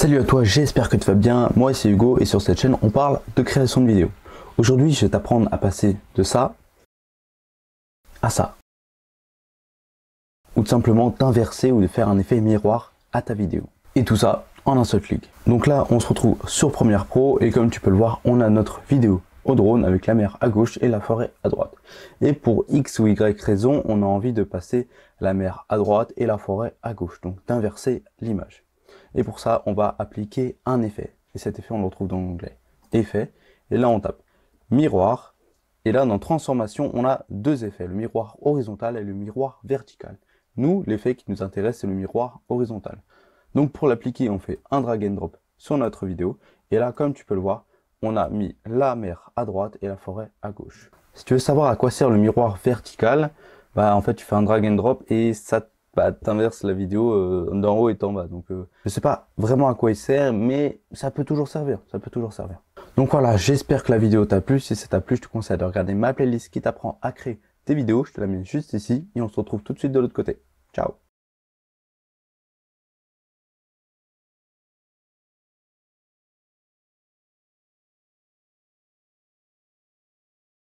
Salut à toi, j'espère que tu vas bien. Moi, c'est Hugo et sur cette chaîne, on parle de création de vidéos. Aujourd'hui, je vais t'apprendre à passer de ça à ça. Ou simplement d'inverser ou de faire un effet miroir à ta vidéo. Et tout ça en un seul clic. Donc là, on se retrouve sur Premiere Pro et comme tu peux le voir, on a notre vidéo au drone avec la mer à gauche et la forêt à droite. Et pour X ou Y raison, on a envie de passer la mer à droite et la forêt à gauche, donc d'inverser l'image. Et pour ça, on va appliquer un effet. Et cet effet, on le retrouve dans l'onglet Effet. Et là, on tape Miroir. Et là, dans Transformation, on a deux effets, le miroir horizontal et le miroir vertical. Nous, l'effet qui nous intéresse, c'est le miroir horizontal. Donc pour l'appliquer, on fait un drag and drop sur notre vidéo. Et là, comme tu peux le voir, on a mis la mer à droite et la forêt à gauche. Si tu veux savoir à quoi sert le miroir vertical, bah en fait tu fais un drag and drop et ça bah, t'inverses la vidéo euh, d'en haut et en bas. Donc, euh, je sais pas vraiment à quoi il sert, mais ça peut toujours servir. Ça peut toujours servir. Donc voilà, j'espère que la vidéo t'a plu. Si ça t'a plu, je te conseille de regarder ma playlist qui t'apprend à créer tes vidéos. Je te la mets juste ici et on se retrouve tout de suite de l'autre côté. Ciao